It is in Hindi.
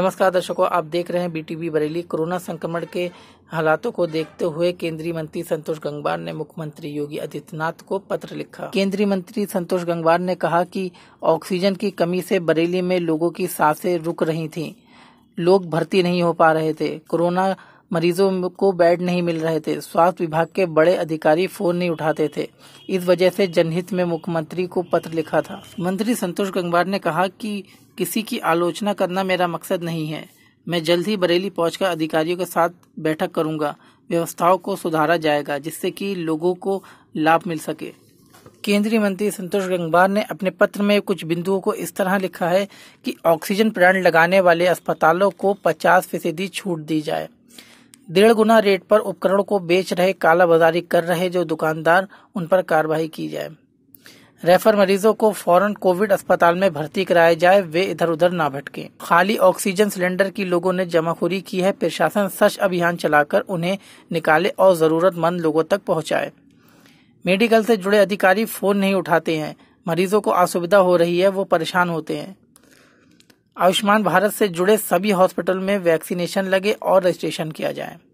नमस्कार दर्शकों आप देख रहे हैं बीटीवी बरेली कोरोना संक्रमण के हालातों को देखते हुए केंद्रीय मंत्री संतोष गंगवार ने मुख्यमंत्री योगी आदित्यनाथ को पत्र लिखा केंद्रीय मंत्री संतोष गंगवार ने कहा कि ऑक्सीजन की कमी से बरेली में लोगों की सांसें रुक रही थीं लोग भर्ती नहीं हो पा रहे थे कोरोना मरीजों को बेड नहीं मिल रहे थे स्वास्थ्य विभाग के बड़े अधिकारी फोन नहीं उठाते थे इस वजह से जनहित में मुख्यमंत्री को पत्र लिखा था मंत्री संतोष गंगवार ने कहा कि किसी की आलोचना करना मेरा मकसद नहीं है मैं जल्द ही बरेली पहुंचकर अधिकारियों के साथ बैठक करूंगा व्यवस्थाओं को सुधारा जाएगा जिससे कि लोगों को लाभ मिल सके केंद्रीय मंत्री संतोष गंगवार ने अपने पत्र में कुछ बिंदुओं को इस तरह लिखा है कि ऑक्सीजन प्लांट लगाने वाले अस्पतालों को 50 फीसदी छूट दी जाए डेढ़ गुना रेट पर उपकरणों को बेच रहे कालाबाजारी कर रहे जो दुकानदार उन पर कार्रवाई की जाए रेफर मरीजों को फौरन कोविड अस्पताल में भर्ती कराया जाए वे इधर उधर ना भटके खाली ऑक्सीजन सिलेंडर की लोगों ने जमाखोरी की है प्रशासन सच अभियान चलाकर उन्हें निकाले और जरूरतमंद लोगों तक पहुंचाए मेडिकल से जुड़े अधिकारी फोन नहीं उठाते हैं मरीजों को असुविधा हो रही है वो परेशान होते हैं आयुष्मान भारत से जुड़े सभी हॉस्पिटल में वैक्सीनेशन लगे और रजिस्ट्रेशन किया जाए